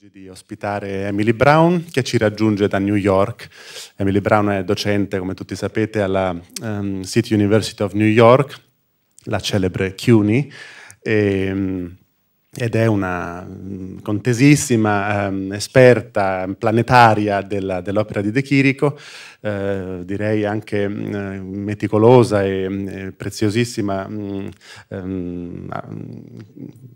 oggi di ospitare Emily Brown che ci raggiunge da New York. Emily Brown è docente, come tutti sapete, alla um, City University of New York, la celebre CUNY. E, um, ed è una mm, contesissima ehm, esperta planetaria della, dell'opera di De Chirico, eh, direi anche eh, meticolosa e eh, preziosissima ehm,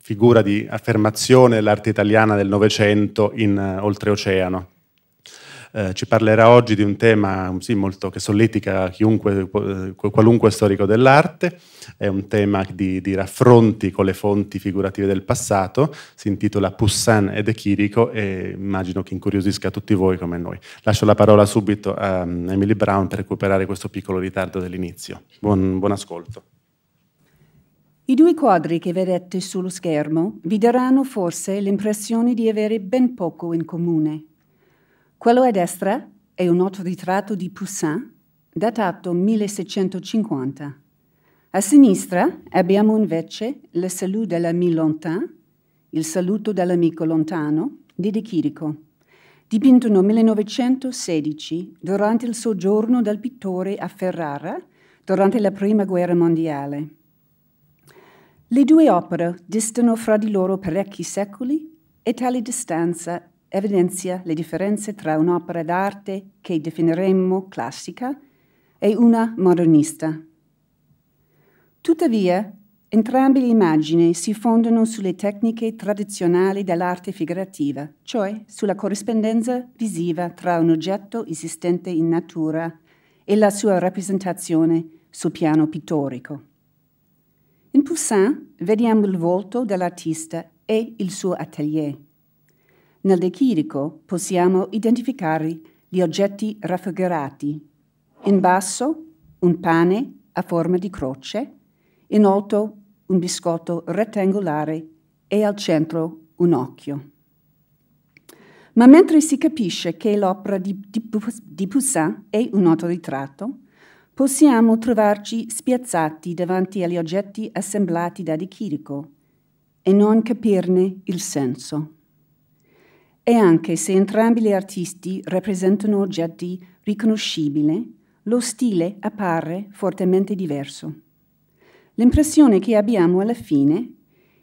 figura di affermazione dell'arte italiana del Novecento in eh, oltreoceano. Eh, ci parlerà oggi di un tema mm, sì, molto, che solletica chiunque, eh, qualunque storico dell'arte, è un tema di, di, raffronti con le fonti figurative del passato, si intitola Poussin ed Echirico e immagino che incuriosisca tutti voi come noi. Lascio la parola subito a mm, Emily Brown per recuperare questo piccolo ritardo dell'inizio. Buon, buon ascolto. I due quadri che vedete sullo schermo vi daranno forse l'impressione di avere ben poco in comune. Quello a destra è un altro ritratto di Poussin datato 1650. A sinistra abbiamo invece Le salute de l'ami Lontain, Il saluto dell'amico lontano di De Chirico, dipinto nel 1916 durante il soggiorno del pittore a Ferrara durante la Prima Guerra Mondiale. Le due opere distano fra di loro parecchi secoli e tale distanza evidenzia le differenze tra un'opera d'arte che definiremmo classica e una modernista. Tuttavia, entrambe le immagini si fondano sulle tecniche tradizionali dell'arte figurativa, cioè sulla corrispondenza visiva tra un oggetto esistente in natura e la sua rappresentazione sul piano pittorico. In Poussin vediamo il volto dell'artista e il suo atelier. Nel De Chirico possiamo identificare gli oggetti raffigurati. In basso un pane a forma di croce, in alto un biscotto rettangolare e al centro un occhio. Ma mentre si capisce che l'opera di, di, di Poussin è un autoritratto, possiamo trovarci spiazzati davanti agli oggetti assemblati da De Chirico e non capirne il senso. E anche se entrambi gli artisti rappresentano oggetti riconoscibili, lo stile appare fortemente diverso. L'impressione che abbiamo alla fine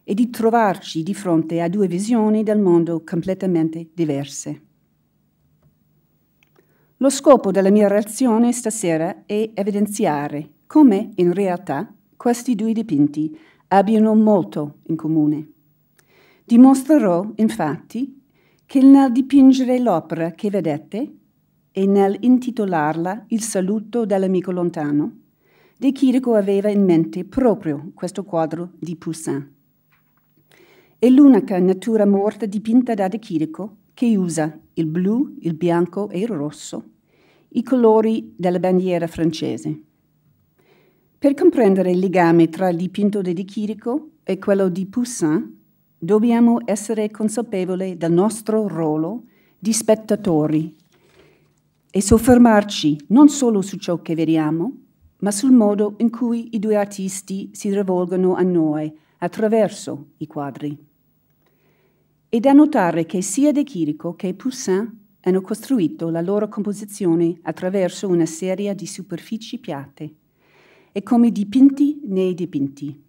è di trovarci di fronte a due visioni del mondo completamente diverse. Lo scopo della mia reazione stasera è evidenziare come in realtà questi due dipinti abbiano molto in comune. Dimostrerò infatti che nel dipingere l'opera che vedete e nel intitolarla Il saluto dell'amico lontano, De Chirico aveva in mente proprio questo quadro di Poussin. È l'unica natura morta dipinta da De Chirico che usa il blu, il bianco e il rosso, i colori della bandiera francese. Per comprendere il legame tra il dipinto di De Chirico e quello di Poussin, dobbiamo essere consapevoli del nostro ruolo di spettatori e soffermarci non solo su ciò che vediamo, ma sul modo in cui i due artisti si rivolgono a noi attraverso i quadri. È da notare che sia De Chirico che Poussin hanno costruito la loro composizione attraverso una serie di superfici piatte e come dipinti nei dipinti.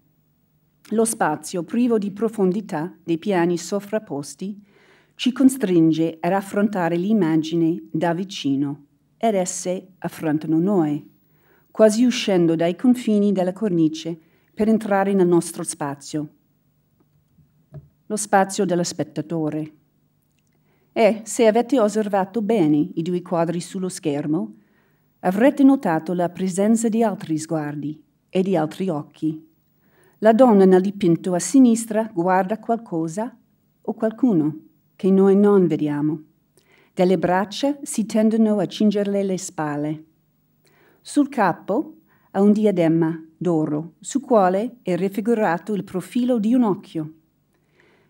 Lo spazio privo di profondità dei piani sovrapposti ci costringe ad affrontare l'immagine da vicino ed esse affrontano noi, quasi uscendo dai confini della cornice per entrare nel nostro spazio, lo spazio dello spettatore. E se avete osservato bene i due quadri sullo schermo, avrete notato la presenza di altri sguardi e di altri occhi la donna nel dipinto a sinistra guarda qualcosa o qualcuno che noi non vediamo. Delle braccia si tendono a cingerle le spalle. Sul capo ha un diadema d'oro su quale è raffigurato il profilo di un occhio.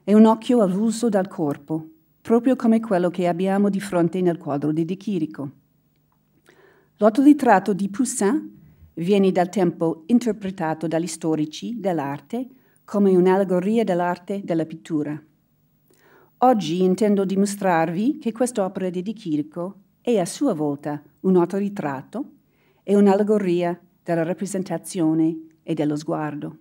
È un occhio avulso dal corpo, proprio come quello che abbiamo di fronte nel quadro di De Chirico. L'autotritratto di Poussin viene dal tempo interpretato dagli storici dell'arte come un'allegoria dell'arte della pittura. Oggi intendo dimostrarvi che quest'opera di Chirico è a sua volta un autoritratto e un'allegoria della rappresentazione e dello sguardo.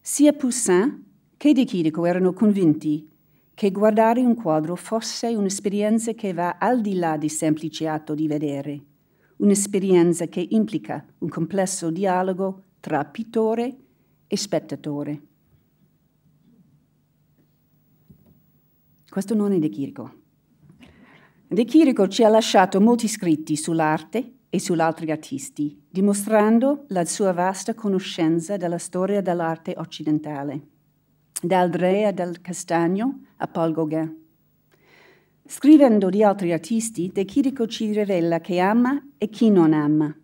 Sia Poussin che Chirico erano convinti che guardare un quadro fosse un'esperienza che va al di là di semplice atto di vedere un'esperienza che implica un complesso dialogo tra pittore e spettatore. Questo non è De Chirico. De Chirico ci ha lasciato molti scritti sull'arte e sugli altri artisti, dimostrando la sua vasta conoscenza della storia dell'arte occidentale, da Re del Castagno a Paul Gauguin scrivendo di altri artisti, De Chirico ci rivela chi ama e chi non ama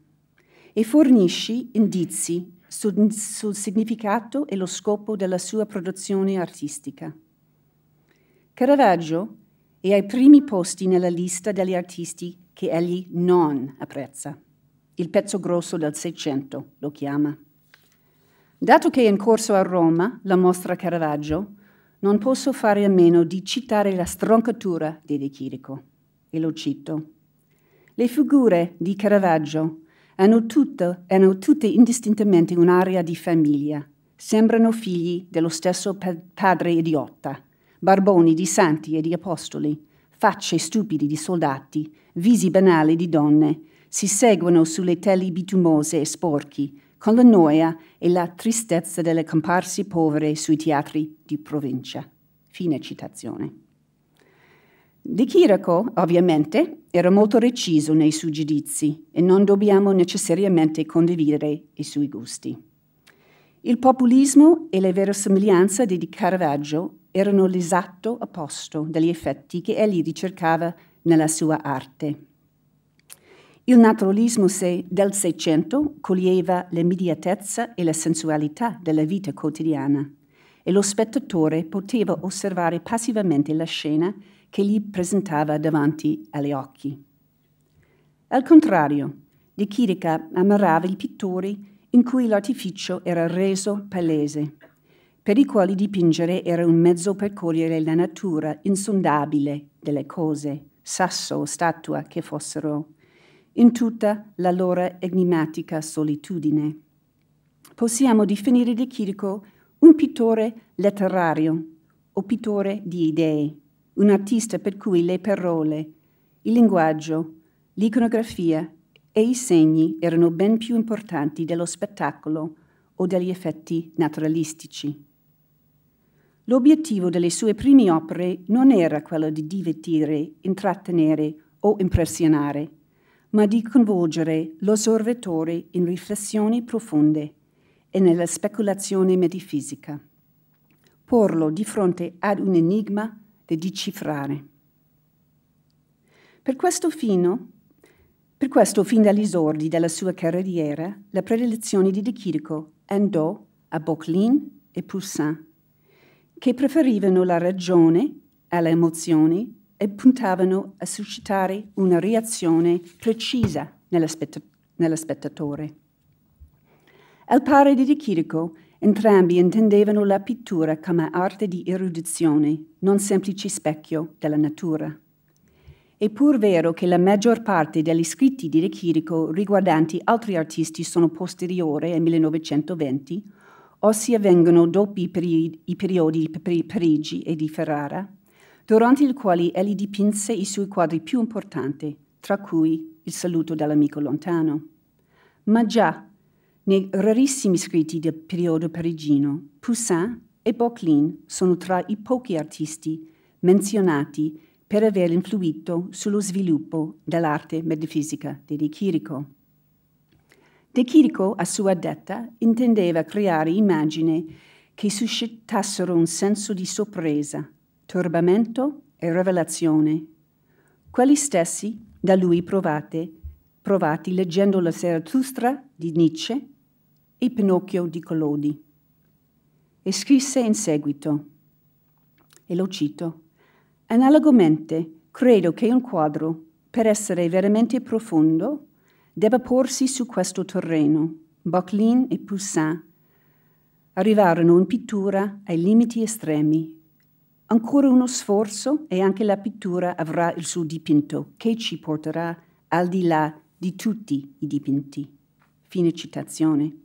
e fornisce indizi sul, sul significato e lo scopo della sua produzione artistica. Caravaggio è ai primi posti nella lista degli artisti che egli non apprezza. Il pezzo grosso del Seicento lo chiama. Dato che è in corso a Roma la mostra Caravaggio, non posso fare a meno di citare la stroncatura di De Chirico, e lo cito. Le figure di Caravaggio hanno, tutto, hanno tutte indistintamente un'aria di famiglia, sembrano figli dello stesso padre idiota, barboni di santi e di apostoli, facce stupidi di soldati, visi banali di donne, si seguono sulle teli bitumose e sporchi, con la noia e la tristezza delle comparsi povere sui teatri di provincia. Fine citazione. Di Chirico, ovviamente, era molto reciso nei suoi giudizi e non dobbiamo necessariamente condividere i suoi gusti. Il populismo e la verosimiglianza di Caravaggio erano l'esatto opposto degli effetti che egli ricercava nella sua arte. Il naturalismo se del Seicento coglieva l'immediatezza e la sensualità della vita quotidiana e lo spettatore poteva osservare passivamente la scena che gli presentava davanti agli occhi. Al contrario, di Chirica amarava i pittori in cui l'artificio era reso palese, per i quali dipingere era un mezzo per cogliere la natura insondabile delle cose, sasso o statua che fossero in tutta la loro enigmatica solitudine. Possiamo definire di Chirico un pittore letterario o pittore di idee, un artista per cui le parole, il linguaggio, l'iconografia e i segni erano ben più importanti dello spettacolo o degli effetti naturalistici. L'obiettivo delle sue prime opere non era quello di divertire, intrattenere o impressionare, ma di coinvolgere l'osservatore in riflessioni profonde e nella speculazione metafisica. Porlo di fronte ad un enigma da decifrare. Per questo, fino, per questo fin dagli esordi della sua carriera, la predilezione di De Chirico andò a Boclin e Poussin, che preferivano la ragione alle emozioni e puntavano a suscitare una reazione precisa nell'aspett- nell'aspettatore. Al pari di De Chirico, entrambi intendevano la pittura come arte di erudizione, non semplice specchio della natura. È pur vero che la maggior parte degli scritti di De Chirico riguardanti altri artisti sono posteriori al 1920, ossia vengono dopo i periodi, i periodi di Parigi e di Ferrara, durante i quali egli dipinse i suoi quadri più importanti, tra cui Il saluto dall'amico lontano. Ma già nei rarissimi scritti del periodo parigino, Poussin e Boclin sono tra i pochi artisti menzionati per aver influito sullo sviluppo dell'arte metafisica di De Chirico. De Chirico, a sua detta, intendeva creare immagini che suscitassero un senso di sorpresa, turbamento e rivelazione, quelli stessi da lui provate, provati leggendo la Zarathustra di Nietzsche e Pinocchio di Collodi. E scrisse in seguito, e lo cito, analogamente credo che un quadro, per essere veramente profondo, debba porsi su questo terreno. Boclin e Poussin arrivarono in pittura ai limiti estremi Ancora uno sforzo e anche la pittura avrà il suo dipinto che ci porterà al di là di tutti i dipinti. Fine citazione.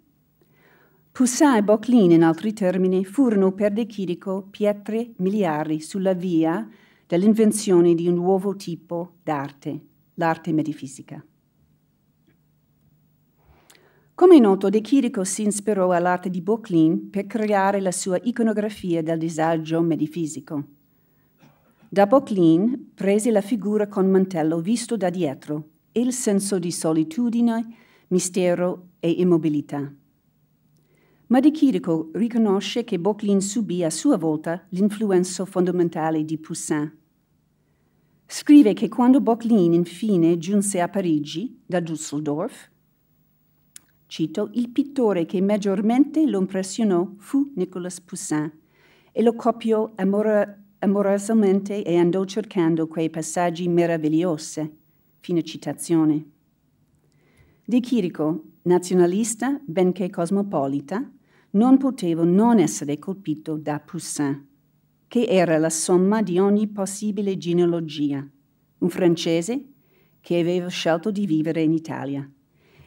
Poussin e Boclin, in altri termini, furono per De Chirico pietre miliari sulla via dell'invenzione di un nuovo tipo d'arte, l'arte metafisica. Come è noto, De Chirico si ispirò all'arte di Boclin per creare la sua iconografia del disagio metafisico. Da Boclin prese la figura con mantello visto da dietro e il senso di solitudine, mistero e immobilità. Ma De Chirico riconosce che Boclin subì a sua volta l'influenza fondamentale di Poussin. Scrive che quando Boclin infine giunse a Parigi da Düsseldorf, Cito, il pittore che maggiormente lo impressionò fu Nicolas Poussin e lo copiò amor amorosamente e andò cercando quei passaggi meravigliosi. Fine citazione. De Chirico, nazionalista benché cosmopolita, non potevo non essere colpito da Poussin, che era la somma di ogni possibile genealogia, un francese che aveva scelto di vivere in Italia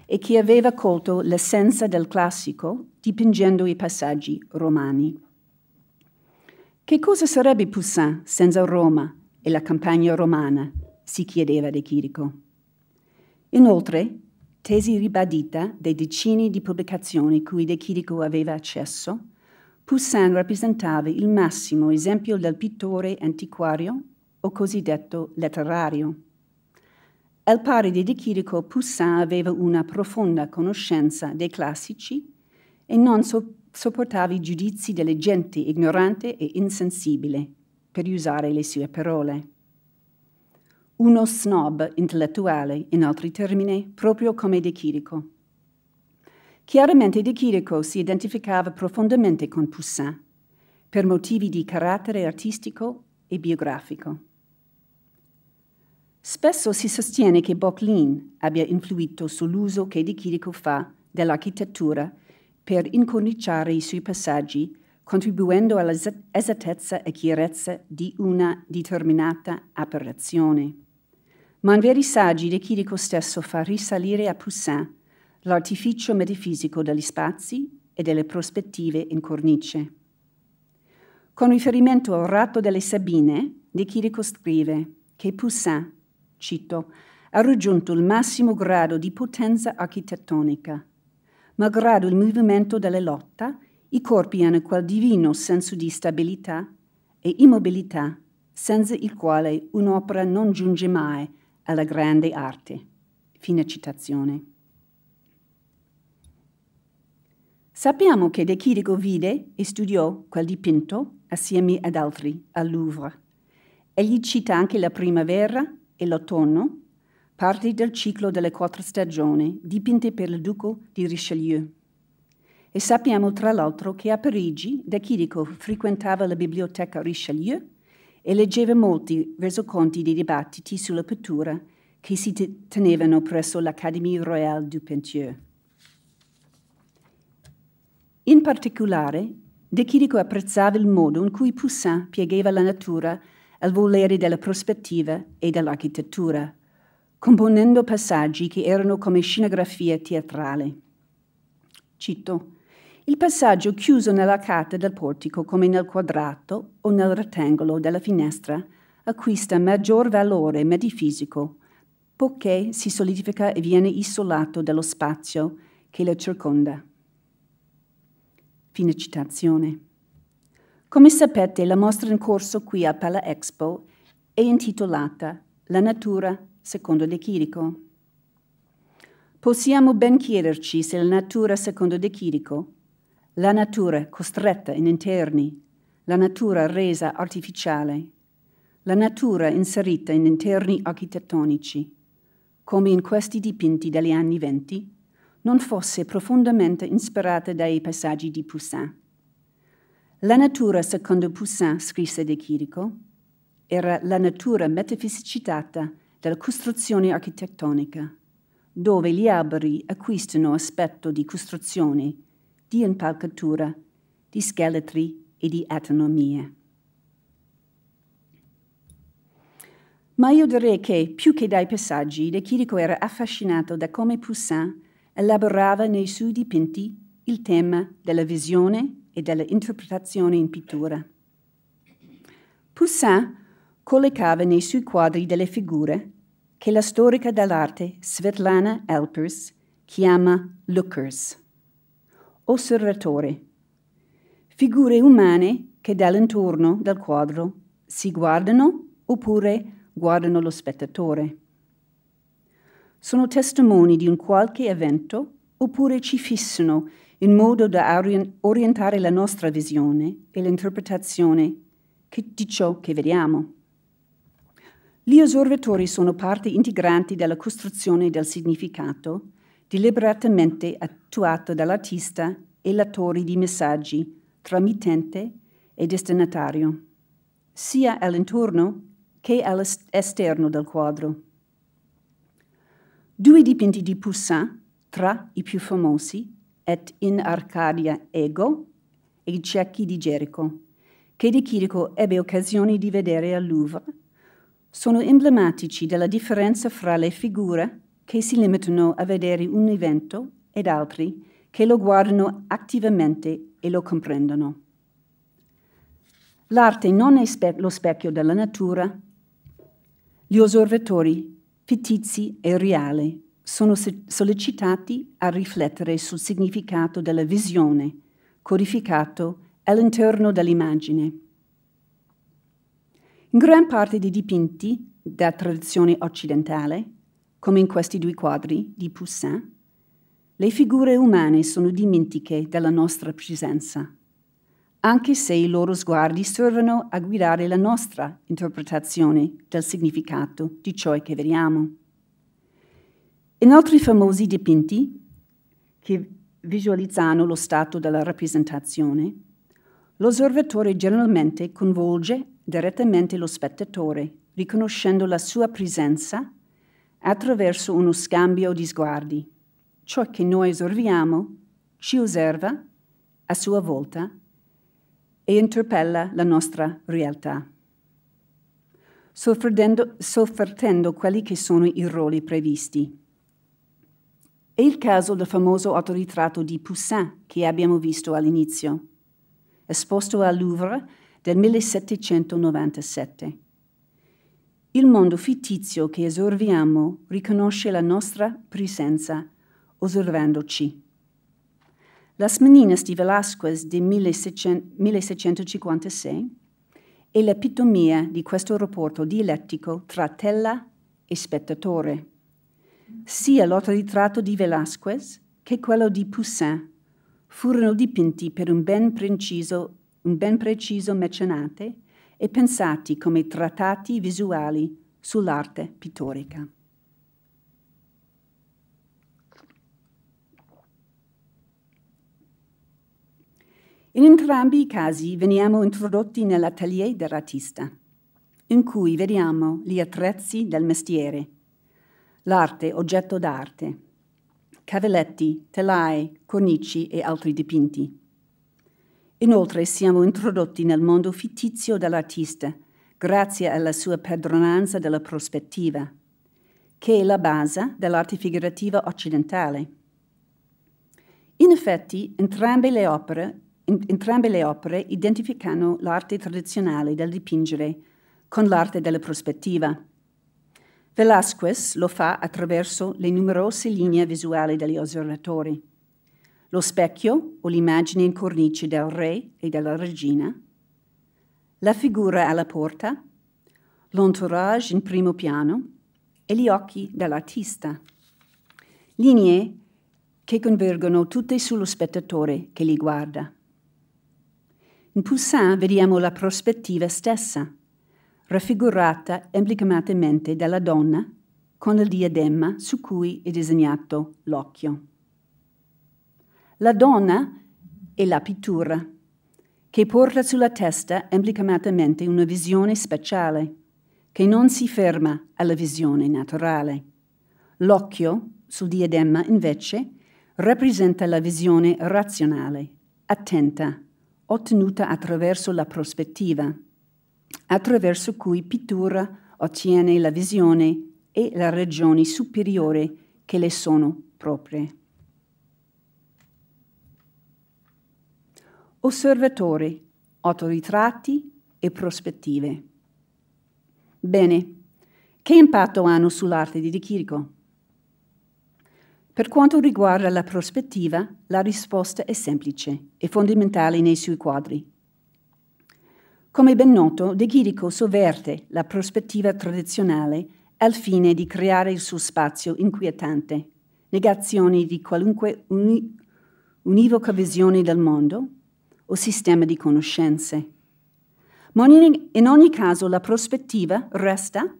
e che aveva colto l'essenza del classico dipingendo i passaggi romani. Che cosa sarebbe Poussin senza Roma e la campagna romana? si chiedeva De Chirico. Inoltre, tesi ribadita dei decini di pubblicazioni cui De Chirico aveva accesso, Poussin rappresentava il massimo esempio del pittore antiquario o cosiddetto letterario. Al pari di De Chirico, Poussin aveva una profonda conoscenza dei classici e non so sopportava i giudizi delle genti ignorante e insensibile, per usare le sue parole. Uno snob intellettuale, in altri termini, proprio come De Chirico. Chiaramente De Chirico si identificava profondamente con Poussin, per motivi di carattere artistico e biografico. Spesso si sostiene che Bocklin abbia influito sull'uso che di Chirico fa dell'architettura per incorniciare i suoi passaggi, contribuendo all'esattezza e chiarezza di una determinata apparizione. Ma in veri saggi di Chirico stesso fa risalire a Poussin l'artificio metafisico degli spazi e delle prospettive in cornice. Con riferimento al ratto delle Sabine, De Chirico scrive che Poussin cito, ha raggiunto il massimo grado di potenza architettonica. Malgrado il movimento della lotta, i corpi hanno quel divino senso di stabilità e immobilità senza il quale un'opera non giunge mai alla grande arte. Fine citazione. Sappiamo che De Chirico vide e studiò quel dipinto assieme ad altri al Louvre. Egli cita anche la primavera e l'autunno, parti del ciclo delle quattro stagioni dipinte per il duco di Richelieu. E sappiamo tra l'altro che a Parigi De Chirico frequentava la biblioteca Richelieu e leggeva molti resoconti dei dibattiti sulla pittura che si tenevano presso l'Académie Royale du Penthieu. In particolare, De Chirico apprezzava il modo in cui Poussin piegava la natura al volere della prospettiva e dell'architettura, componendo passaggi che erano come scenografie teatrali. Cito, il passaggio chiuso nella carta del portico come nel quadrato o nel rettangolo della finestra acquista maggior valore metafisico poiché si solidifica e viene isolato dallo spazio che la circonda. Fine citazione. Come sapete, la mostra in corso qui a Pala Expo è intitolata La natura secondo De Chirico. Possiamo ben chiederci se la natura secondo De Chirico, la natura costretta in interni, la natura resa artificiale, la natura inserita in interni architettonici, come in questi dipinti degli anni venti, non fosse profondamente ispirata dai passaggi di Poussin. La natura, secondo Poussin, scrisse De Chirico, era la natura metafisicitata della costruzione architettonica, dove gli alberi acquistano aspetto di costruzione, di impalcatura, di scheletri e di autonomie. Ma io direi che, più che dai passaggi, De Chirico era affascinato da come Poussin elaborava nei suoi dipinti il tema della visione e della interpretazione in pittura. Poussin collocava nei suoi quadri delle figure che la storica dell'arte Svetlana Alpers chiama lookers, osservatori, figure umane che dall'intorno del quadro si guardano oppure guardano lo spettatore. Sono testimoni di un qualche evento oppure ci fissano in modo da orientare la nostra visione e l'interpretazione di ciò che vediamo. Gli osservatori sono parte integrante della costruzione del significato, deliberatamente attuato dall'artista e l'attore di messaggi tra mittente e destinatario, sia all'interno che all'esterno del quadro. Due dipinti di Poussin, tra i più famosi, et in Arcadia ego, e i cecchi di Gerico, che di Chirico ebbe occasione di vedere al Louvre, sono emblematici della differenza fra le figure che si limitano a vedere un evento ed altri che lo guardano attivamente e lo comprendono. L'arte non è spe lo specchio della natura, gli osservatori fittizi e reali sono sollecitati a riflettere sul significato della visione codificato all'interno dell'immagine. In gran parte dei dipinti da tradizione occidentale, come in questi due quadri di Poussin, le figure umane sono dimentiche della nostra presenza, anche se i loro sguardi servono a guidare la nostra interpretazione del significato di ciò che vediamo. In altri famosi dipinti che visualizzano lo stato della rappresentazione, l'osservatore generalmente coinvolge direttamente lo spettatore, riconoscendo la sua presenza attraverso uno scambio di sguardi. Ciò che noi osserviamo ci osserva a sua volta e interpella la nostra realtà, soffertendo quelli che sono i ruoli previsti. È il caso del famoso autoritratto di Poussin che abbiamo visto all'inizio, esposto al Louvre del 1797. Il mondo fittizio che esorviamo riconosce la nostra presenza osservandoci. Las Meninas di Velasquez del 1656 è l'epitomia di questo rapporto dialettico tra tela e spettatore sia l'autoritratto di Velasquez che quello di Poussin furono dipinti per un ben preciso, un ben preciso mecenate e pensati come trattati visuali sull'arte pittorica. In entrambi i casi veniamo introdotti nell'atelier dell'artista, in cui vediamo gli attrezzi del mestiere, l'arte, oggetto d'arte, cavelletti, telai, cornici e altri dipinti. Inoltre siamo introdotti nel mondo fittizio dell'artista, grazie alla sua padronanza della prospettiva, che è la base dell'arte figurativa occidentale. In effetti, entrambe le opere, entrambe le opere identificano l'arte tradizionale del dipingere con l'arte della prospettiva Velasquez lo fa attraverso le numerose linee visuali degli osservatori. Lo specchio o l'immagine in cornice del re e della regina, la figura alla porta, l'entourage in primo piano e gli occhi dell'artista. Linee che convergono tutte sullo spettatore che li guarda. In Poussin vediamo la prospettiva stessa, raffigurata emblematicamente dalla donna con il diadema su cui è disegnato l'occhio. La donna è la pittura, che porta sulla testa emblematicamente una visione speciale, che non si ferma alla visione naturale. L'occhio sul diadema, invece, rappresenta la visione razionale, attenta, ottenuta attraverso la prospettiva attraverso cui Pittura ottiene la visione e la ragione superiore che le sono proprie. Osservatore, autoritratti e prospettive. Bene, che impatto hanno sull'arte di Chirico? Per quanto riguarda la prospettiva, la risposta è semplice e fondamentale nei suoi quadri. Come ben noto, De Chirico sovverte la prospettiva tradizionale al fine di creare il suo spazio inquietante, negazioni di qualunque uni univoca visione del mondo o sistema di conoscenze. Ma in ogni caso la prospettiva resta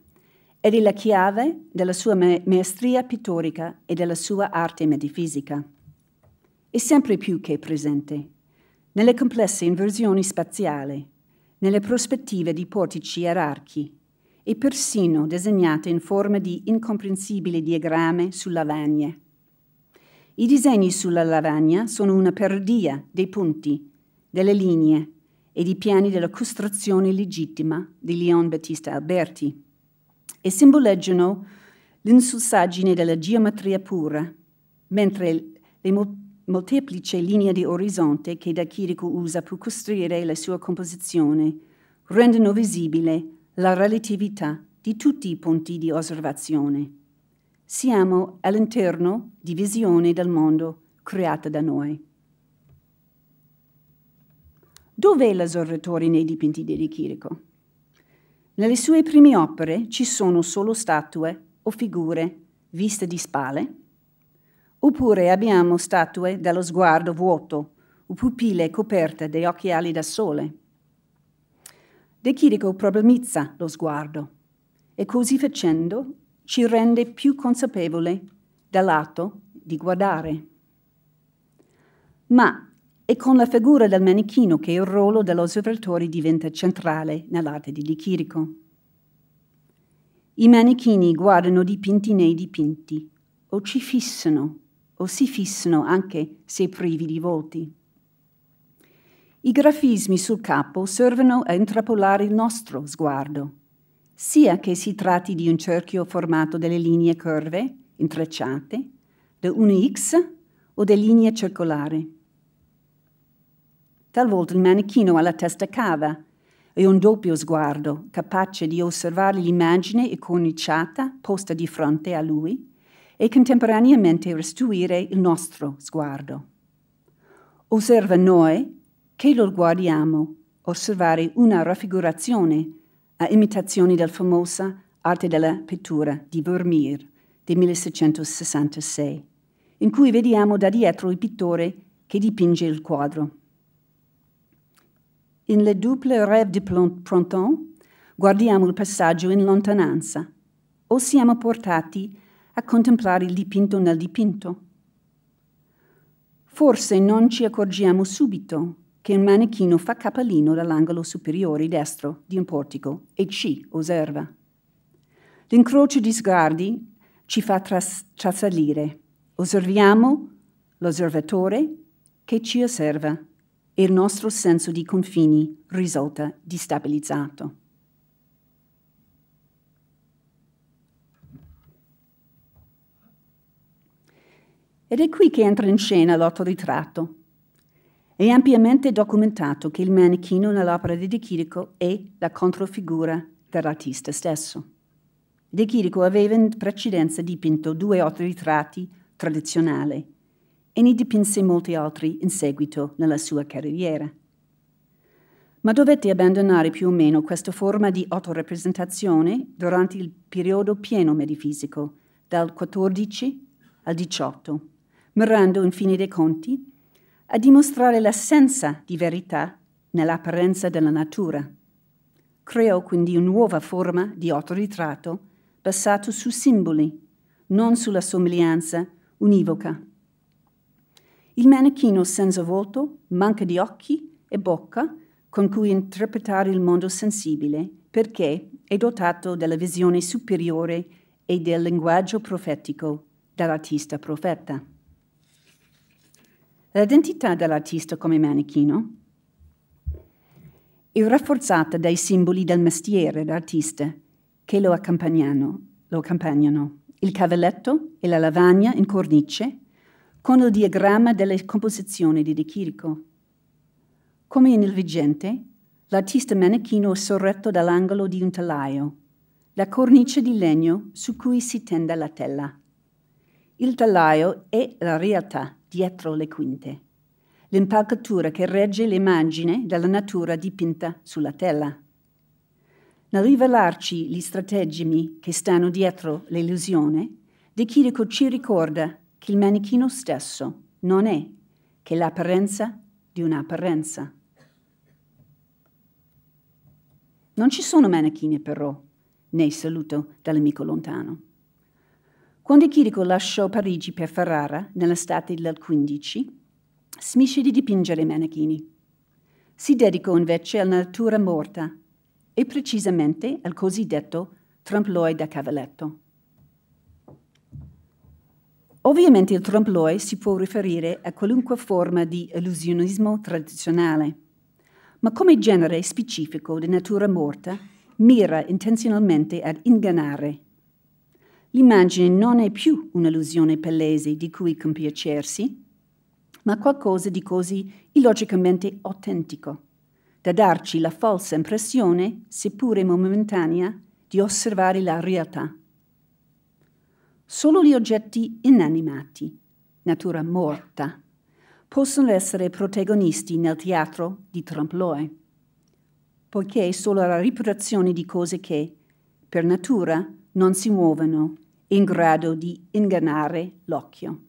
ed è la chiave della sua maestria pittorica e della sua arte metafisica. È sempre più che presente, nelle complesse inversioni spaziali nelle prospettive di portici ierarchi e persino disegnate in forma di incomprensibili diagramme su lavagne. I disegni sulla lavagna sono una parodia dei punti, delle linee e di piani della costruzione legittima di Leon Battista Alberti e simboleggiano l'insulsaggine della geometria pura, mentre le molteplice linea di orizzonte che da Chirico usa per costruire la sua composizione, rendono visibile la relatività di tutti i punti di osservazione. Siamo all'interno di visione del mondo creata da noi. Dov'è l'osservatore nei dipinti di Chirico? Nelle sue prime opere ci sono solo statue o figure viste di spalle Oppure abbiamo statue dallo sguardo vuoto o pupille coperte di occhiali da sole. De Chirico problemizza lo sguardo e così facendo ci rende più consapevoli dall'atto di guardare. Ma è con la figura del manichino che il ruolo dell'osservatore diventa centrale nell'arte di De Chirico. I manichini guardano dipinti nei dipinti o ci fissano o si fissano anche se privi di volti. I grafismi sul capo servono a intrappolare il nostro sguardo, sia che si tratti di un cerchio formato delle linee curve, intrecciate, da una X o da linee circolari. Talvolta il manichino ha la testa cava e un doppio sguardo, capace di osservare l'immagine incorniciata posta di fronte a lui e contemporaneamente restituire il nostro sguardo. Osserva noi che lo guardiamo osservare una raffigurazione a imitazione della famosa arte della pittura di Vermeer del 1666, in cui vediamo da dietro il pittore che dipinge il quadro. In Le Duple Rêve de Printemps guardiamo il passaggio in lontananza o siamo portati a contemplare il dipinto nel dipinto. Forse non ci accorgiamo subito che un manichino fa capolino dall'angolo superiore destro di un portico e ci osserva. L'incrocio di sguardi ci fa tras- trasalire. Osserviamo l'osservatore che ci osserva e il nostro senso di confini risulta distabilizzato. Ed è qui che entra in scena l'autoritratto. È ampiamente documentato che il manichino nell'opera di De Chirico è la controfigura dell'artista stesso. De Chirico aveva in precedenza dipinto due autoritratti tradizionali e ne dipinse molti altri in seguito nella sua carriera. Ma dovette abbandonare più o meno questa forma di autorappresentazione durante il periodo pieno metafisico, dal 14 al 18 mirando in fine dei conti a dimostrare l'assenza di verità nell'apparenza della natura. Creò quindi una nuova forma di autoritratto basato su simboli, non sulla somiglianza univoca. Il manichino senza volto manca di occhi e bocca con cui interpretare il mondo sensibile perché è dotato della visione superiore e del linguaggio profetico dell'artista profeta. L'identità dell'artista come manichino è rafforzata dai simboli del mestiere d'artista che lo accompagnano, lo accompagnano, il cavalletto e la lavagna in cornice con il diagramma delle composizioni di De Chirico. Come nel Vigente, l'artista manichino è sorretto dall'angolo di un telaio, la cornice di legno su cui si tende la tela. Il telaio è la realtà dietro le quinte, l'impalcatura che regge l'immagine della natura dipinta sulla tela. Nel rivelarci gli stratagemmi che stanno dietro l'illusione, De Chirico ci ricorda che il manichino stesso non è che l'apparenza di un'apparenza. Non ci sono manichini però, né saluto dall'amico lontano. Quando Chirico lasciò Parigi per Ferrara, nell'estate del 15, smise di dipingere i manichini. Si dedicò invece alla natura morta e precisamente al cosiddetto trompe-l'oeil da cavalletto. Ovviamente il trompe-l'oeil si può riferire a qualunque forma di illusionismo tradizionale, ma come genere specifico di natura morta mira intenzionalmente ad ingannare l'immagine non è più un'allusione pellese di cui compiacersi, ma qualcosa di così illogicamente autentico, da darci la falsa impressione, seppure momentanea, di osservare la realtà. Solo gli oggetti inanimati, natura morta, possono essere protagonisti nel teatro di trompe poiché è solo la riproduzione di cose che, per natura, non si muovono in grado di ingannare l'occhio.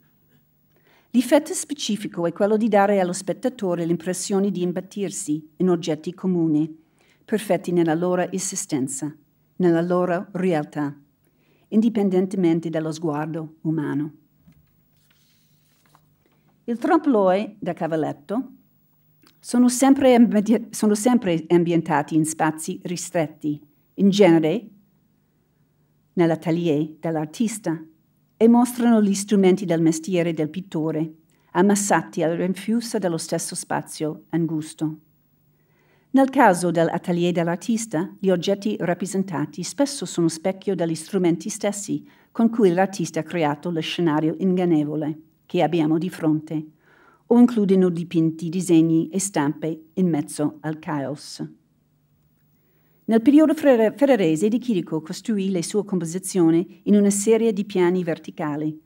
L'effetto specifico è quello di dare allo spettatore l'impressione di imbattirsi in oggetti comuni, perfetti nella loro esistenza, nella loro realtà, indipendentemente dallo sguardo umano. Il trompe-l'oeil da cavalletto sono sempre, sono sempre ambientati in spazi ristretti, in genere nell'atelier dell'artista e mostrano gli strumenti del mestiere del pittore, ammassati al rinfusa dello stesso spazio angusto. Nel caso dell'atelier dell'artista, gli oggetti rappresentati spesso sono specchio degli strumenti stessi con cui l'artista ha creato lo scenario ingannevole che abbiamo di fronte, o includono dipinti, disegni e stampe in mezzo al caos. Nel periodo ferrarese di Chirico costruì le sue composizioni in una serie di piani verticali,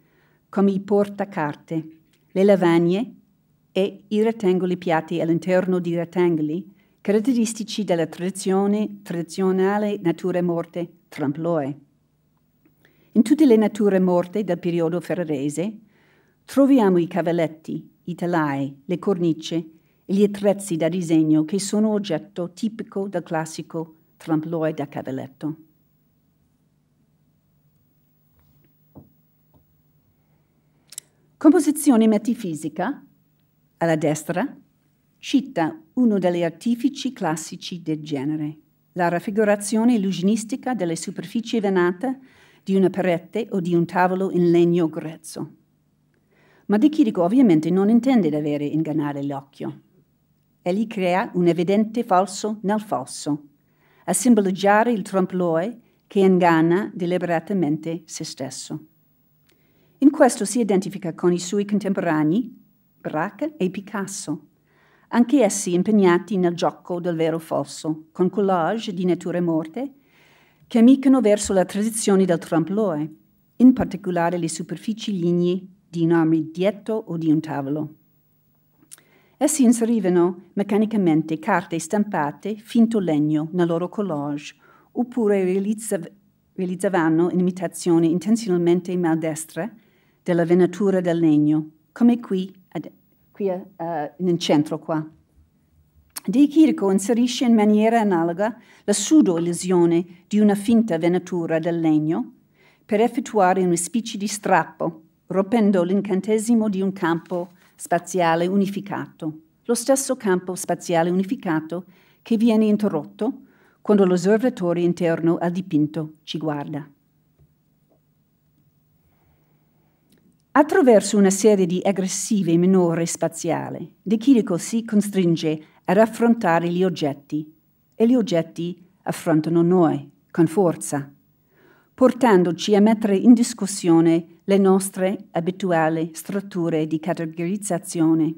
come i portacarte, le lavagne e i rettangoli piatti all'interno di rettangoli, caratteristici della tradizione tradizionale nature morte tramploe. In tutte le nature morte del periodo ferrarese troviamo i cavalletti, i telai, le cornici e gli attrezzi da disegno che sono oggetto tipico del classico tramploi da accade Composizione metafisica, alla destra, cita uno degli artifici classici del genere, la raffigurazione illusionistica delle superfici venate di una parete o di un tavolo in legno grezzo. Ma De Chirico ovviamente non intende davvero ingannare l'occhio. Egli crea un evidente falso nel falso, a simboleggiare il trompe-l'oeil che inganna deliberatamente se stesso. In questo si identifica con i suoi contemporanei Braque e Picasso, anche essi impegnati nel gioco del vero falso, con collage di nature morte che amicano verso la tradizione del trompe-l'oeil, in particolare le superfici lignee di un dietro o di un tavolo. Essi inserivano meccanicamente carte stampate finto legno nel loro collage oppure realizzav realizzavano imitazioni intenzionalmente maldestre della venatura del legno, come qui, ad, qui uh, nel centro qua. De Chirico inserisce in maniera analoga la pseudo-illusione di una finta venatura del legno per effettuare una specie di strappo, rompendo l'incantesimo di un campo spaziale unificato, lo stesso campo spaziale unificato che viene interrotto quando l'osservatore interno al dipinto ci guarda. Attraverso una serie di aggressive minore spaziale, De Chirico si costringe ad affrontare gli oggetti e gli oggetti affrontano noi con forza, portandoci a mettere in discussione le nostre abituali strutture di categorizzazione.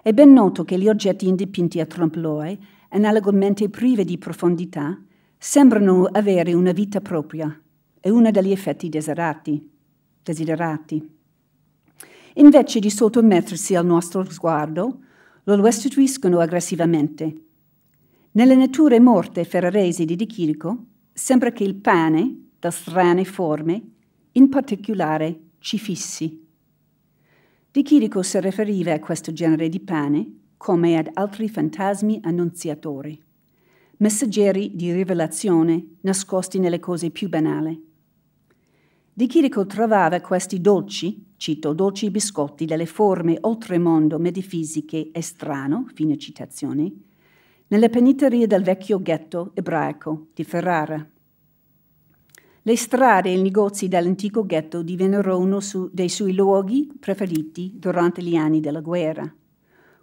È ben noto che gli oggetti indipinti a trompe l'oe, analogamente privi di profondità, sembrano avere una vita propria, e uno degli effetti desiderati. desiderati. Invece di sottomettersi al nostro sguardo, lo restituiscono aggressivamente. Nelle nature morte ferraresi di Dichirico, sembra che il pane, da strane forme, in particolare ci fissi. Di Chirico si riferiva a questo genere di pane come ad altri fantasmi annunziatori, messaggeri di rivelazione nascosti nelle cose più banali. Di Chirico trovava questi dolci, cito dolci biscotti delle forme oltremondo metafisiche e strano, fine citazione, nelle panitterie del vecchio ghetto ebraico di Ferrara. Le strade e i negozi dell'antico ghetto divennero uno su dei suoi luoghi preferiti durante gli anni della guerra,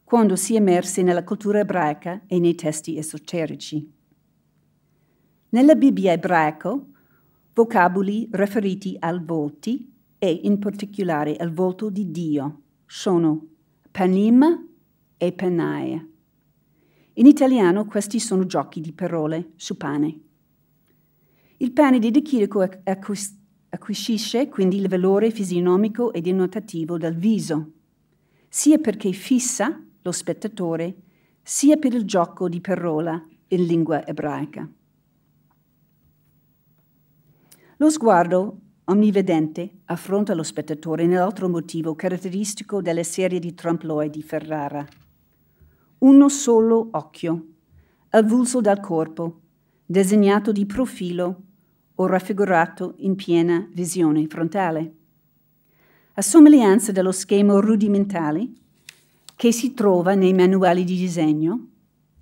quando si emerse nella cultura ebraica e nei testi esoterici. Nella Bibbia ebraico, vocaboli riferiti al volti e in particolare al volto di Dio sono panim e panai. In italiano questi sono giochi di parole su pane. Il panidy di De Chirico acquisisce quindi il valore fisionomico e denotativo del viso, sia perché fissa lo spettatore, sia per il gioco di parola in lingua ebraica. Lo sguardo omnivedente affronta lo spettatore nell'altro motivo caratteristico delle serie di Trump di Ferrara. Uno solo occhio, avulso dal corpo, disegnato di profilo o raffigurato in piena visione frontale. A somiglianza dello schema rudimentale che si trova nei manuali di disegno,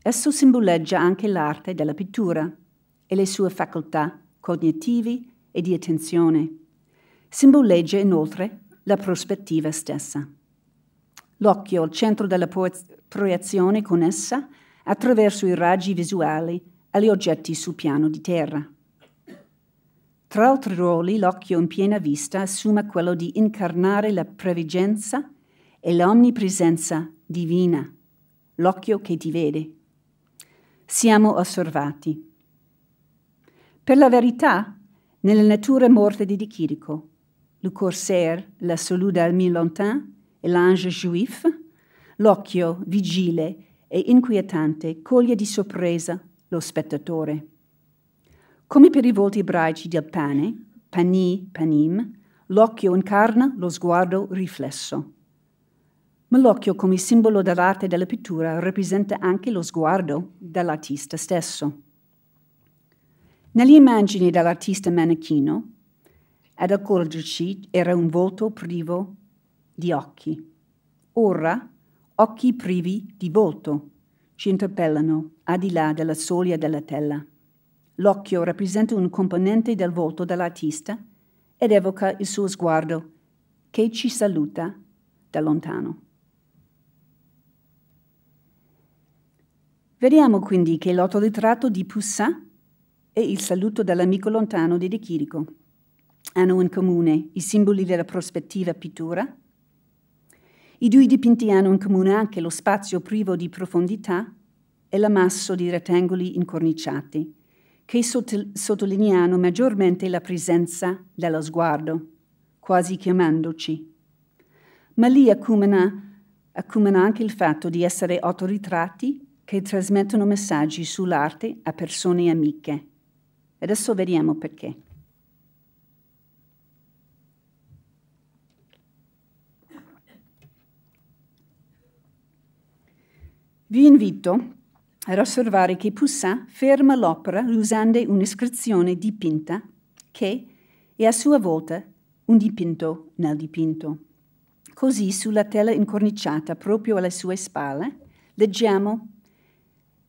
esso simboleggia anche l'arte della pittura e le sue facoltà cognitive e di attenzione. Simboleggia inoltre la prospettiva stessa. L'occhio al centro della proiezione con essa attraverso i raggi visuali agli oggetti sul piano di terra. Tra altri ruoli, l'occhio in piena vista assume quello di incarnare la previgenza e l'omnipresenza divina, l'occhio che ti vede. Siamo osservati. Per la verità, nelle nature morte di Chirico, Le Corsaire, la Soluda al lontan e l'Ange Juif, l'occhio vigile e inquietante coglie di sorpresa lo spettatore. Come per i volti ebraici del pane, pani, panim, l'occhio incarna lo sguardo riflesso. Ma l'occhio come simbolo dell'arte della pittura rappresenta anche lo sguardo dell'artista stesso. Nelle immagini dell'artista manichino, ad accorgerci era un volto privo di occhi. Ora, occhi privi di volto ci interpellano al di là della soglia della tela. L'occhio rappresenta un componente del volto dell'artista ed evoca il suo sguardo che ci saluta da lontano. Vediamo quindi che l'autoritratto di Poussin e il saluto dell'amico lontano di De Chirico hanno in comune i simboli della prospettiva pittura. I due dipinti hanno in comune anche lo spazio privo di profondità e l'ammasso di rettangoli incorniciati che sottolineano maggiormente la presenza dello sguardo, quasi chiamandoci. Ma lì accumula, accumena anche il fatto di essere autoritratti che trasmettono messaggi sull'arte a persone amiche. Adesso vediamo perché. Vi invito ad osservare che Poussin ferma l'opera usando un'iscrizione dipinta che è a sua volta un dipinto nel dipinto. Così sulla tela incorniciata proprio alle sue spalle leggiamo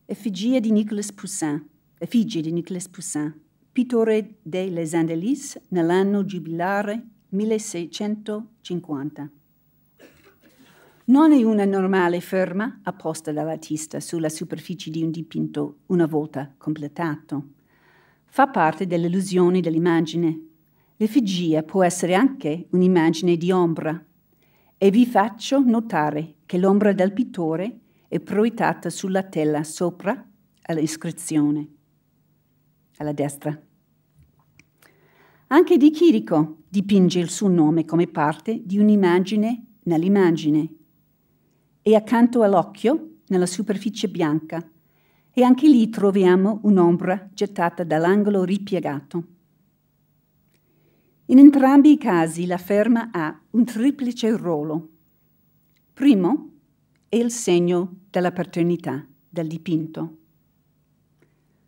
Effigie di Nicolas Poussin, effigie di Nicolas Poussin, pittore des Andelys nell'anno giubilare 1650. Non è una normale ferma apposta dall'artista sulla superficie di un dipinto una volta completato. Fa parte dell'illusione dell'immagine. L'effigie può essere anche un'immagine di ombra. E vi faccio notare che l'ombra del pittore è proiettata sulla tela sopra all'iscrizione, alla destra. Anche di Chirico dipinge il suo nome come parte di un'immagine nell'immagine e accanto all'occhio, nella superficie bianca, e anche lì troviamo un'ombra gettata dall'angolo ripiegato. In entrambi i casi la ferma ha un triplice ruolo. Primo è il segno della paternità del dipinto.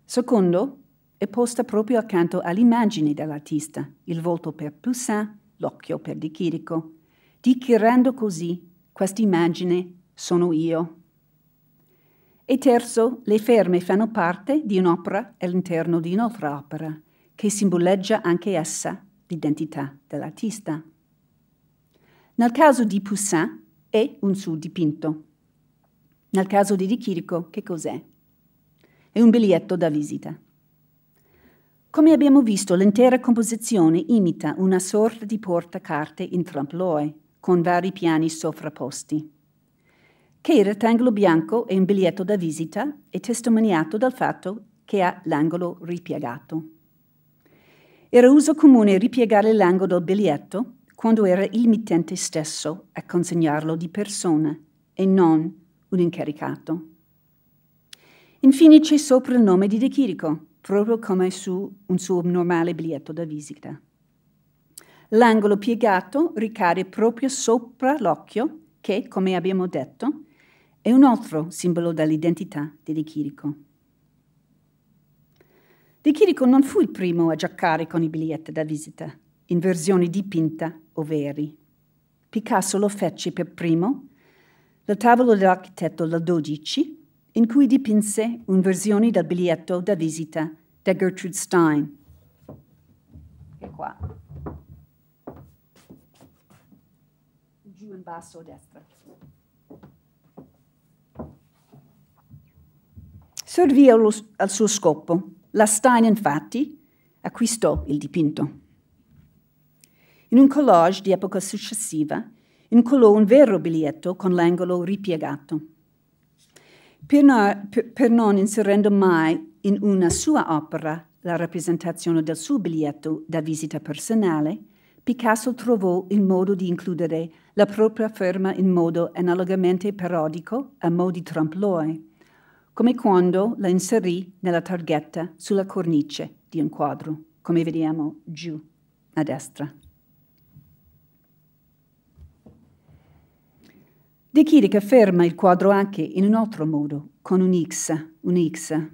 Secondo è posta proprio accanto all'immagine dell'artista, il volto per Poussin, l'occhio per Di Chirico, dichiarando così questa quest'immagine sono io. E terzo, le ferme fanno parte di un'opera all'interno di un'altra opera, che simboleggia anche essa l'identità dell'artista. Nel caso di Poussin è un suo dipinto. Nel caso di, di Chirico, che cos'è? È un biglietto da visita. Come abbiamo visto, l'intera composizione imita una sorta di portacarte in trompe-l'oeil, con vari piani sovrapposti che il rettangolo bianco è un biglietto da visita e testimoniato dal fatto che ha l'angolo ripiegato. Era uso comune ripiegare l'angolo del biglietto quando era il mittente stesso a consegnarlo di persona e non un incaricato. Infine c'è sopra il nome di De Chirico, proprio come su un suo normale biglietto da visita. L'angolo piegato ricade proprio sopra l'occhio che, come abbiamo detto, è un altro simbolo dell'identità di De Chirico. De Chirico non fu il primo a giocare con i biglietti da visita, in versione dipinta o veri. Picasso lo fece per primo, la tavola dell'architetto del 12, in cui dipinse un'versione del biglietto da visita da Gertrude Stein. E qua. Giù in basso a destra. serviva al suo scopo. La Stein, infatti, acquistò il dipinto. In un collage di epoca successiva incolò un vero biglietto con l'angolo ripiegato. Per, no, per, per non inserendo mai in una sua opera la rappresentazione del suo biglietto da visita personale, Picasso trovò il modo di includere la propria firma in modo analogamente parodico a mo' di Trompe-l'oeil come quando la inserì nella targhetta sulla cornice di un quadro, come vediamo giù a destra. De Chirica ferma il quadro anche in un altro modo, con un X, un X.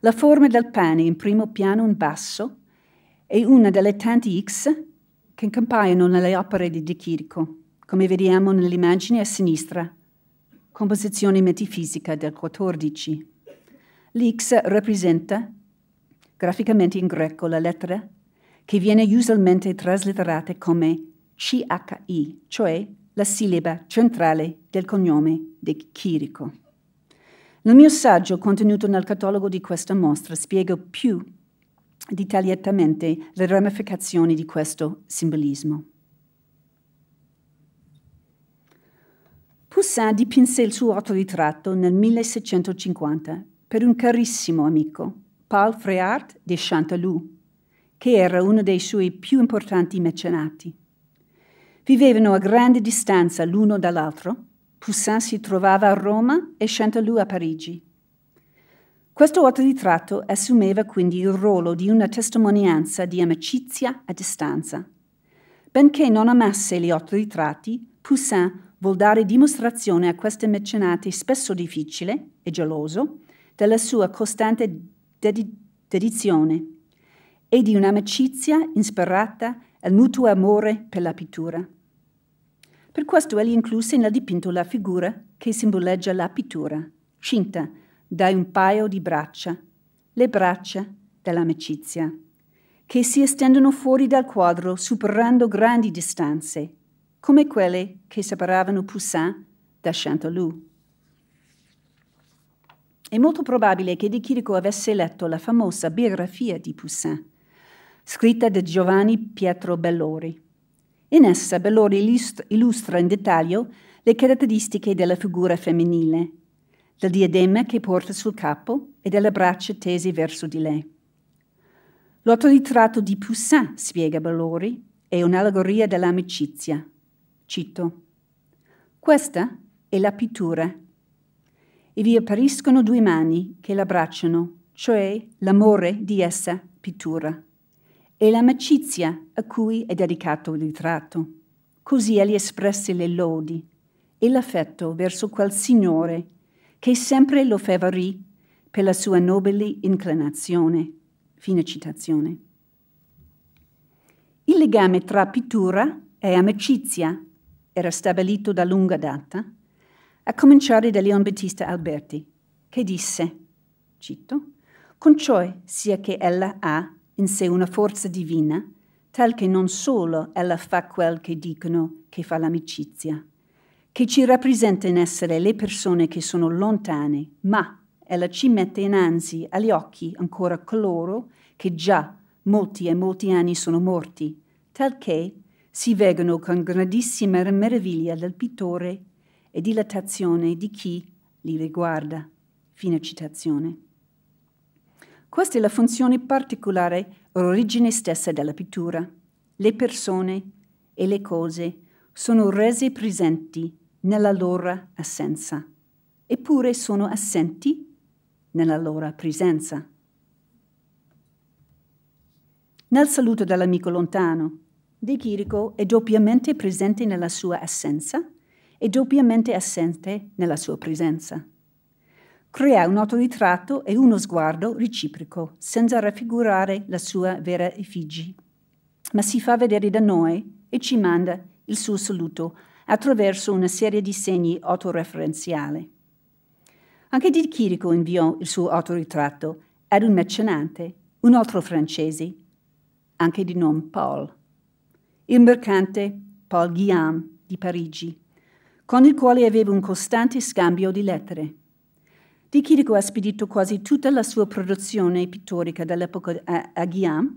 La forma del pane in primo piano in basso è una delle tante X che compaiono nelle opere di De Chirico, come vediamo nell'immagine a sinistra composizione metafisica del 14. L'X rappresenta graficamente in greco la lettera che viene usualmente traslitterata come CHI, cioè la sillaba centrale del cognome di Chirico. Nel mio saggio contenuto nel catalogo di questa mostra spiego più dettagliatamente le ramificazioni di questo simbolismo. Poussin dipinse il suo autoritratto nel 1650 per un carissimo amico, Paul Fréart de Chanteloup, che era uno dei suoi più importanti mecenati. Vivevano a grande distanza l'uno dall'altro. Poussin si trovava a Roma e Chanteloup a Parigi. Questo autoritratto assumeva quindi il ruolo di una testimonianza di amicizia a distanza. Benché non amasse gli autoritratti, Poussin vuol dare dimostrazione a questo mecenate spesso difficile e geloso della sua costante dedi dedizione e di un'amicizia ispirata al mutuo amore per la pittura. Per questo egli incluse nel dipinto la figura che simboleggia la pittura, cinta da un paio di braccia, le braccia dell'amicizia, che si estendono fuori dal quadro superando grandi distanze come quelle che separavano Poussin da Chanteloup. È molto probabile che Di Chirico avesse letto la famosa biografia di Poussin, scritta da Giovanni Pietro Bellori. In essa Bellori illustra in dettaglio le caratteristiche della figura femminile, del diadema che porta sul capo e delle braccia tese verso di lei. L'autoritratto di Poussin, spiega Bellori, è un'allegoria dell'amicizia, Cito. Questa è la pittura. E vi appariscono due mani che l'abbracciano, cioè l'amore di essa, pittura, e l'amicizia a cui è dedicato il ritratto. Così egli espresse le lodi e l'affetto verso quel signore che sempre lo favorì per la sua nobile inclinazione. Fine citazione. Il legame tra pittura e amicizia era stabilito da lunga data, a cominciare da Leon Battista Alberti, che disse, cito, con ciò sia che ella ha in sé una forza divina, tal che non solo ella fa quel che dicono che fa l'amicizia, che ci rappresenta in essere le persone che sono lontane, ma ella ci mette innanzi agli occhi ancora coloro che già molti e molti anni sono morti, tal che si vedono con grandissima meraviglia del pittore e dilatazione di chi li riguarda. Fine citazione. Questa è la funzione particolare origine stessa della pittura. Le persone e le cose sono rese presenti nella loro assenza, eppure sono assenti nella loro presenza. Nel saluto dall'amico lontano, di Chirico è doppiamente presente nella sua assenza e doppiamente assente nella sua presenza. Crea un autoritratto e uno sguardo reciproco, senza raffigurare la sua vera effigie, ma si fa vedere da noi e ci manda il suo saluto attraverso una serie di segni autoreferenziali. Anche di Chirico inviò il suo autoritratto ad un mecenate, un altro francese, anche di nome Paul il mercante Paul Guillaume di Parigi, con il quale aveva un costante scambio di lettere. Di Chirico ha spedito quasi tutta la sua produzione pittorica dall'epoca a, a Guillaume,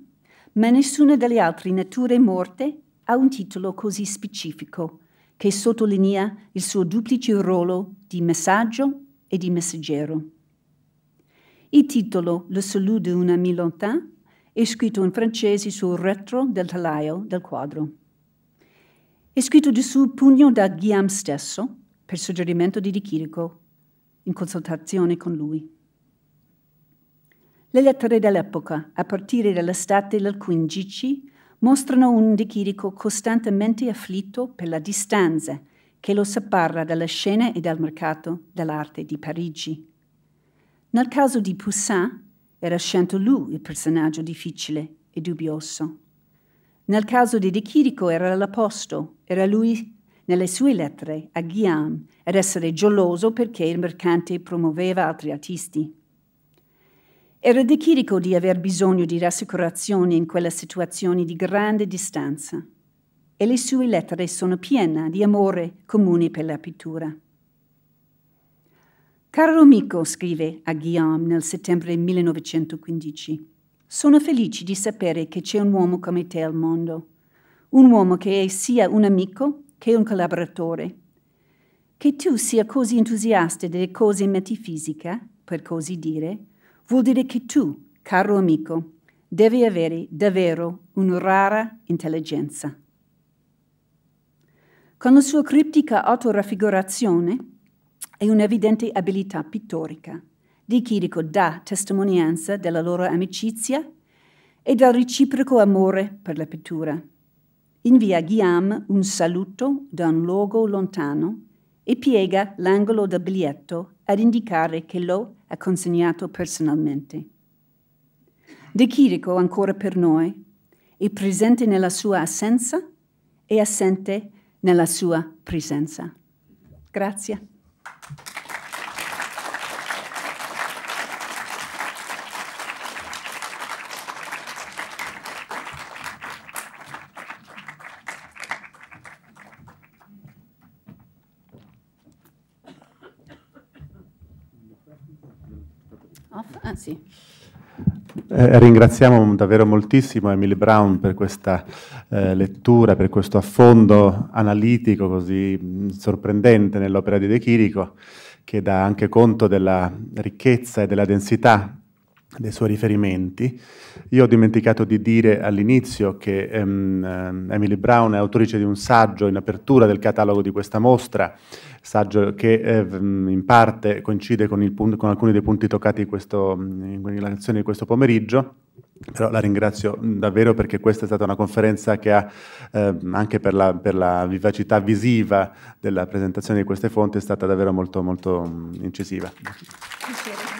ma nessuna delle altre nature morte ha un titolo così specifico che sottolinea il suo duplice ruolo di messaggio e di messaggero. Il titolo Le Salut d'un ami Milantin è scritto in francese sul retro del telaio del quadro. È scritto di suo pugno da Guillaume stesso, per suggerimento di Chirico, in consultazione con lui. Le lettere dell'epoca, a partire dall'estate del 15, mostrano un Chirico costantemente afflitto per la distanza che lo separa dalla scena e dal mercato dell'arte di Parigi. Nel caso di Poussin, era scelto lui il personaggio difficile e dubbioso. Nel caso di De Chirico era l'apostolo, era lui nelle sue lettere a Guillaume ad essere geloso perché il mercante promuoveva altri artisti. Era De Chirico di aver bisogno di rassicurazioni in quella situazione di grande distanza e le sue lettere sono piene di amore comune per la pittura. Caro amico, scrive a Guillaume nel settembre 1915, sono felice di sapere che c'è un uomo come te al mondo, un uomo che è sia un amico che un collaboratore. Che tu sia così entusiasta delle cose metafisiche, per così dire, vuol dire che tu, caro amico, devi avere davvero una rara intelligenza. Con la sua criptica autoraffigurazione, e un'evidente abilità pittorica, di Chirico dà testimonianza della loro amicizia e del reciproco amore per la pittura. Invia a Guillaume un saluto da un luogo lontano e piega l'angolo del biglietto ad indicare che lo ha consegnato personalmente. De Chirico, ancora per noi, è presente nella sua assenza e assente nella sua presenza. Grazie. ringraziamo davvero moltissimo Emily Brown per questa eh, lettura, per questo affondo analitico così mh, mm, sorprendente nell'opera di De Chirico, che dà anche conto della ricchezza e della densità dei suoi riferimenti. Io ho dimenticato di dire all'inizio che um, Emily Brown è autrice di un saggio in apertura del catalogo di questa mostra, saggio che eh, in parte coincide con, punto, con, alcuni dei punti toccati questo, in relazione di questo pomeriggio. Però la ringrazio davvero perché questa è stata una conferenza che ha, eh, anche per la, per la, vivacità visiva della presentazione di queste fonti, è stata davvero molto, molto incisiva. Grazie.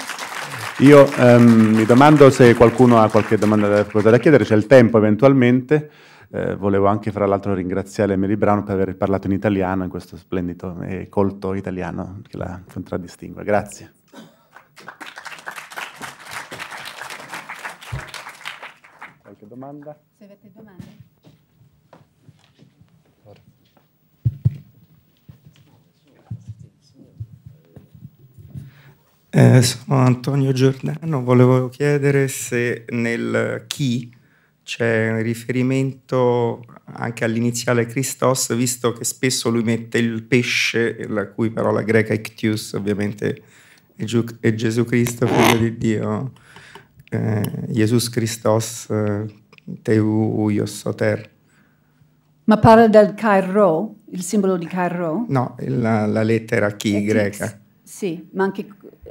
Io ehm, mi domando se qualcuno ha qualche domanda da, cosa da chiedere, c'è il tempo eventualmente. Eh, volevo anche fra l'altro ringraziare Emily Brown per aver parlato in italiano, in questo splendido e colto italiano che la contraddistingue. Grazie. Qualche domanda? Se avete domande. Eh, sono Antonio Giordano, volevo chiedere se nel chi c'è un riferimento anche all'iniziale Christos, visto che spesso lui mette il pesce, la cui parola greca ictius ovviamente è, Giu è Gesù Cristo, figlio di Dio, eh, Jesus Christos, eh, teu iossoter. Ma parla del Cairo, il simbolo di Cairo? No, la, la lettera chi greca. Sì, ma anche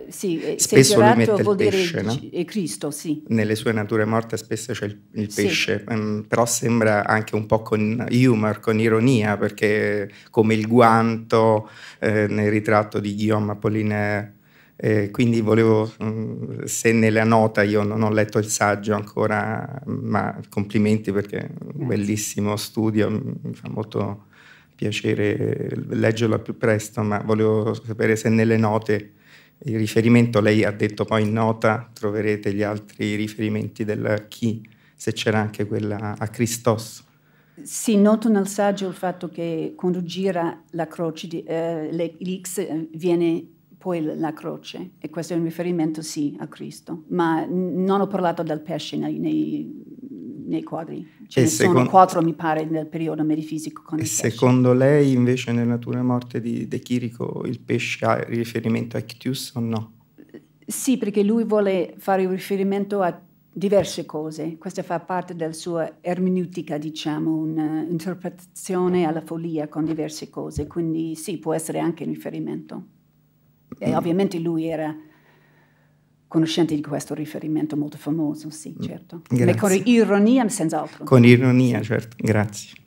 sì, eh, spesso lui mette il pesce, no? Cristo, sì. Nelle sue nature morte spesso c'è il, il pesce, sì. um, ehm, però sembra anche un po' con humor, con ironia, perché come il guanto eh, nel ritratto di Guillaume Apollinaire. Eh, quindi volevo, mh, mm, se nella nota io non ho letto il saggio ancora, ma complimenti perché è un bellissimo studio, mm, mi fa molto piacere leggerlo più presto, ma volevo sapere se nelle note il riferimento, lei ha detto poi in nota, troverete gli altri riferimenti del chi, se c'era anche quella a Christos. Sì, noto nel saggio il fatto che quando gira la croce, di, eh, l'X eh, viene poi la croce e questo è un riferimento sì a Cristo, ma non ho parlato del pesce nei, nei nei quadri. Ce e ne secondo, sono quattro, mi pare, nel periodo medifisico. e secondo pesce. lei, invece, nella natura e morte di De Chirico, il pesce ha riferimento a Ctius o no? Sì, perché lui vuole fare riferimento a diverse cose. Questa fa parte della sua ermeneutica, diciamo, un'interpretazione eh, alla follia con diverse cose. Quindi sì, può essere anche un riferimento. E mm. ovviamente lui era conoscente di questo riferimento molto famoso, sì, mm, certo. Grazie. Ma con ironia, senz'altro. Con ironia, certo, grazie.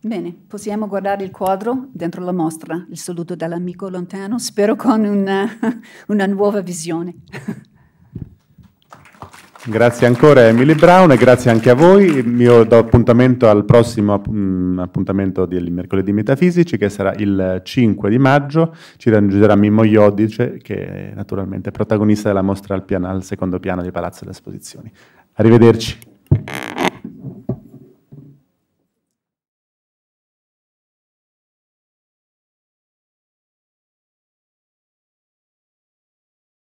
Bene, possiamo guardare il quadro dentro la mostra, il saluto dall'amico lontano, spero con una, una nuova visione. Grazie ancora Emily Brown e grazie anche a voi. Io do appuntamento al prossimo mm, appuntamento del mercoledì Metafisici che sarà il 5 di maggio. Ci raggiungerà Mimmo Iodice che è naturalmente protagonista della mostra al, piano, al secondo piano di Palazzo delle Esposizioni. Arrivederci.